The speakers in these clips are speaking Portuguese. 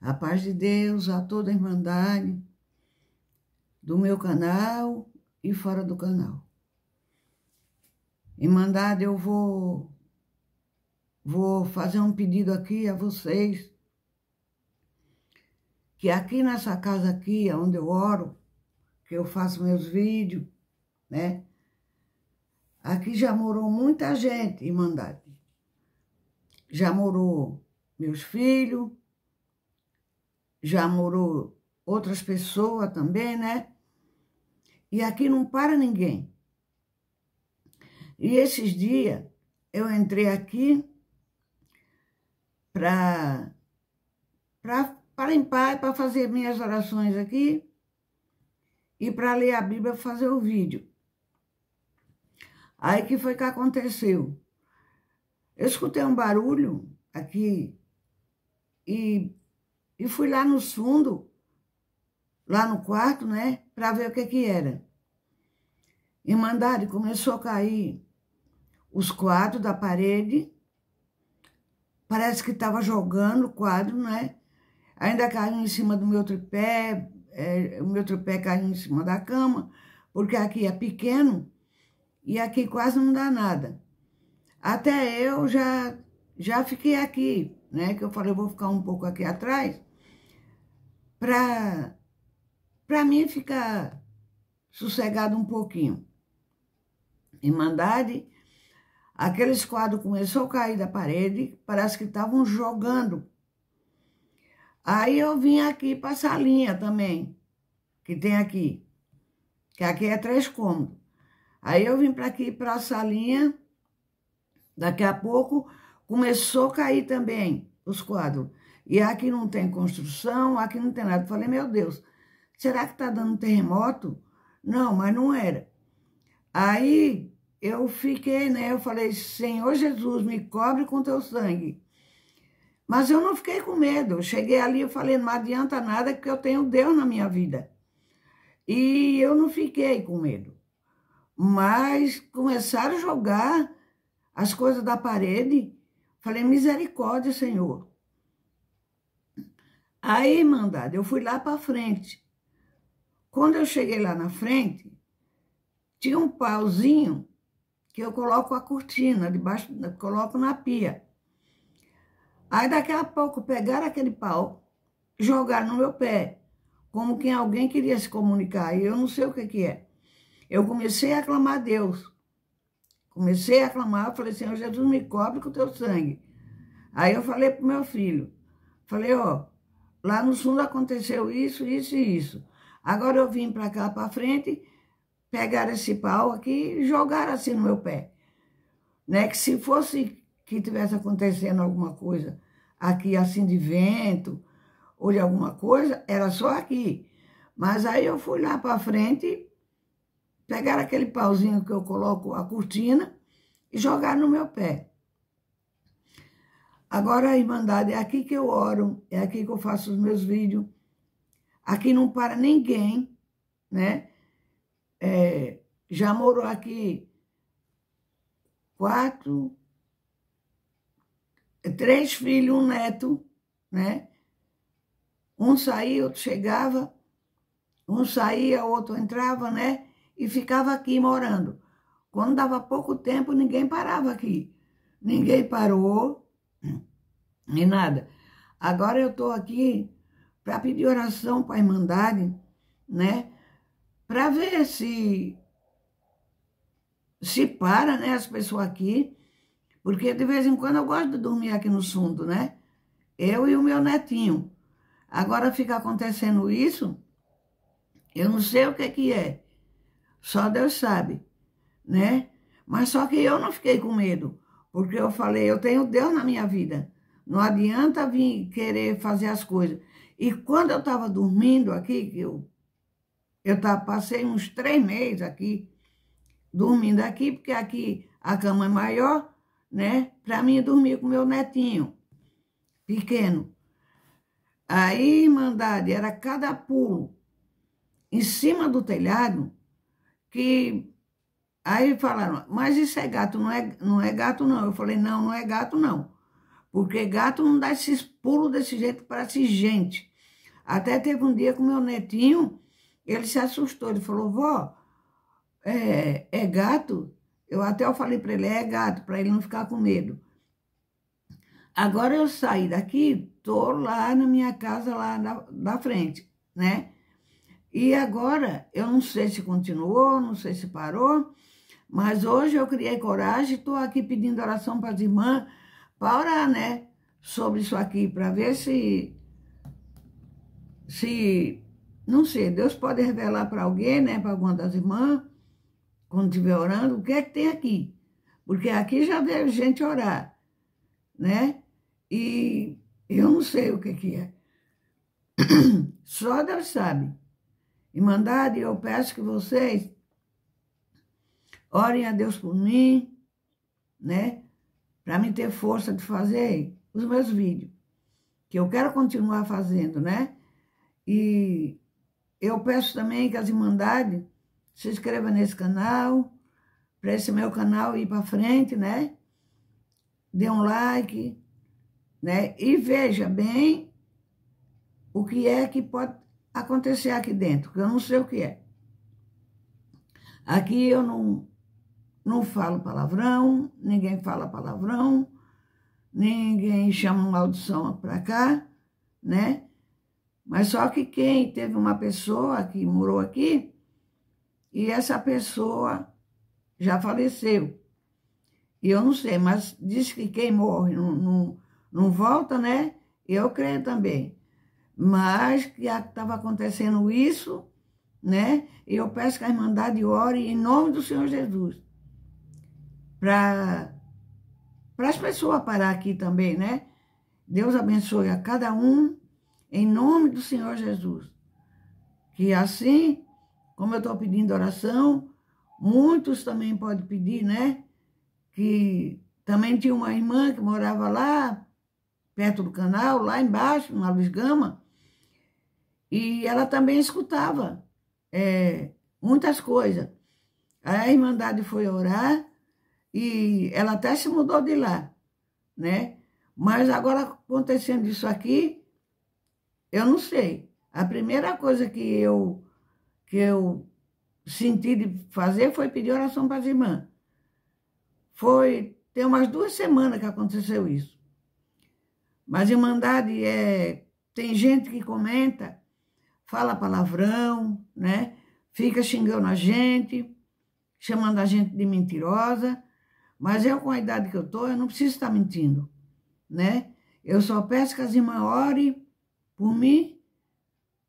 A paz de Deus a toda a Irmandade do meu canal e fora do canal. Irmandade, eu vou, vou fazer um pedido aqui a vocês, que aqui nessa casa aqui, onde eu oro, que eu faço meus vídeos, né? Aqui já morou muita gente, Irmandade. Já morou meus filhos, já morou outras pessoas também, né? E aqui não para ninguém. E esses dias eu entrei aqui para para limpar, para fazer minhas orações aqui e para ler a Bíblia, fazer o vídeo. Aí que foi que aconteceu? Eu escutei um barulho aqui e e fui lá no fundo, lá no quarto, né? Para ver o que que era. E mandaram, começou a cair os quadros da parede. Parece que estava jogando o quadro, né? Ainda caiu em cima do meu tripé, é, o meu tripé caiu em cima da cama, porque aqui é pequeno e aqui quase não dá nada. Até eu já, já fiquei aqui, né? Que eu falei, eu vou ficar um pouco aqui atrás, para para mim ficar sossegado um pouquinho. Irmandade, Mandade, aquele esquadro começou a cair da parede, parece que estavam jogando. Aí eu vim aqui para a salinha também, que tem aqui, que aqui é três cômodos. Aí eu vim para aqui para a salinha, daqui a pouco começou a cair também os quadros. E há que não tem construção, há que não tem nada. falei, meu Deus, será que está dando terremoto? Não, mas não era. Aí eu fiquei, né? Eu falei, Senhor Jesus, me cobre com teu sangue. Mas eu não fiquei com medo. Eu cheguei ali e falei, não adianta nada porque eu tenho Deus na minha vida. E eu não fiquei com medo. Mas começaram a jogar as coisas da parede. Falei, misericórdia, Senhor. Aí, mandado, eu fui lá para frente. Quando eu cheguei lá na frente, tinha um pauzinho que eu coloco a cortina, debaixo, coloco na pia. Aí daqui a pouco pegaram aquele pau, jogaram no meu pé, como quem alguém queria se comunicar, e eu não sei o que, que é. Eu comecei a clamar a Deus. Comecei a clamar, falei, Senhor Jesus, me cobre com o teu sangue. Aí eu falei pro meu filho, falei, ó, Lá no fundo aconteceu isso, isso e isso. Agora eu vim para cá, para frente, pegaram esse pau aqui e jogaram assim no meu pé. Né? Que se fosse que tivesse acontecendo alguma coisa aqui, assim de vento, ou de alguma coisa, era só aqui. Mas aí eu fui lá para frente, pegaram aquele pauzinho que eu coloco a cortina e jogaram no meu pé. Agora, Irmandade, é aqui que eu oro, é aqui que eu faço os meus vídeos. Aqui não para ninguém, né? É, já morou aqui quatro, três filhos, um neto, né? Um saía, outro chegava, um saía, outro entrava, né? E ficava aqui morando. Quando dava pouco tempo, ninguém parava aqui. Ninguém parou, nem nada. Agora eu estou aqui para pedir oração para a Irmandade, né? Para ver se se para, né, as pessoas aqui, porque de vez em quando eu gosto de dormir aqui no fundo, né? Eu e o meu netinho. Agora fica acontecendo isso, eu não sei o que que é. Só Deus sabe, né? Mas só que eu não fiquei com medo, porque eu falei, eu tenho Deus na minha vida. Não adianta vir querer fazer as coisas. E quando eu estava dormindo aqui, eu, eu tava, passei uns três meses aqui, dormindo aqui, porque aqui a cama é maior, né? Para mim dormir com meu netinho pequeno. Aí, Irmandade, era cada pulo em cima do telhado que aí falaram, mas isso é gato, não é, não é gato não. Eu falei, não, não é gato não. Porque gato não dá esses pulos desse jeito para esse gente. Até teve um dia com meu netinho, ele se assustou. Ele falou, vó, é, é gato? Eu até eu falei para ele, é gato, para ele não ficar com medo. Agora eu saí daqui, tô lá na minha casa lá da, da frente, né? E agora, eu não sei se continuou, não sei se parou, mas hoje eu criei coragem, estou aqui pedindo oração para as irmãs, para orar, né? Sobre isso aqui, para ver se. Se. Não sei, Deus pode revelar para alguém, né? Para alguma das irmãs, quando estiver orando, o que é que tem aqui. Porque aqui já veio gente orar, né? E eu não sei o que, que é. Só Deus sabe. Irmandade, eu peço que vocês orem a Deus por mim, né? para me ter força de fazer os meus vídeos, que eu quero continuar fazendo, né? E eu peço também que as Irmandades se inscrevam nesse canal, para esse meu canal ir para frente, né? Dê um like, né? E veja bem o que é que pode acontecer aqui dentro, que eu não sei o que é. Aqui eu não, não falo palavrão, ninguém fala palavrão, ninguém chama maldição para cá, né? Mas só que quem teve uma pessoa que morou aqui e essa pessoa já faleceu. E eu não sei, mas diz que quem morre não, não, não volta, né? Eu creio também. Mas que estava acontecendo isso, né? E eu peço que a Irmandade ore em nome do Senhor Jesus para as pessoas parar aqui também, né? Deus abençoe a cada um, em nome do Senhor Jesus. Que assim, como eu estou pedindo oração, muitos também podem pedir, né? Que também tinha uma irmã que morava lá, perto do canal, lá embaixo, na Luz Gama, e ela também escutava é, muitas coisas. Aí a Irmandade foi orar e ela até se mudou de lá, né? Mas agora acontecendo isso aqui, eu não sei. A primeira coisa que eu que eu senti de fazer foi pedir oração para as irmãs. Foi tem umas duas semanas que aconteceu isso. Mas Irmandade é tem gente que comenta, fala palavrão, né? Fica xingando a gente, chamando a gente de mentirosa. Mas eu, com a idade que eu estou, eu não preciso estar mentindo, né? Eu só peço que as irmãs orem por mim,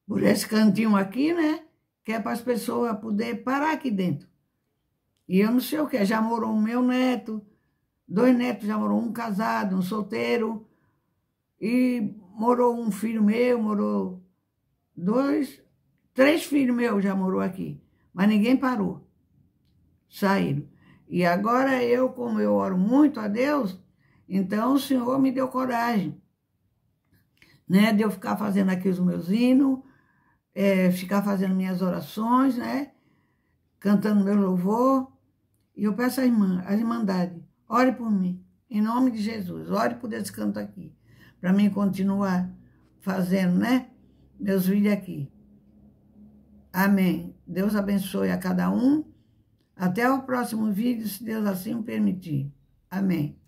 por esse cantinho aqui, né? Que é para as pessoas poderem parar aqui dentro. E eu não sei o que, já morou um meu neto, dois netos já morou, um casado, um solteiro, e morou um filho meu, morou dois, três filhos meus já morou aqui, mas ninguém parou, saíram. E agora eu, como eu oro muito a Deus, então o Senhor me deu coragem, né? De eu ficar fazendo aqui os meus hinos, é, ficar fazendo minhas orações, né? Cantando meu louvor. E eu peço à irmã, à irmandade, ore por mim, em nome de Jesus, ore por esse canto aqui, para mim continuar fazendo, né? Meus vídeos aqui. Amém. Deus abençoe a cada um até o próximo vídeo, se Deus assim permitir. Amém.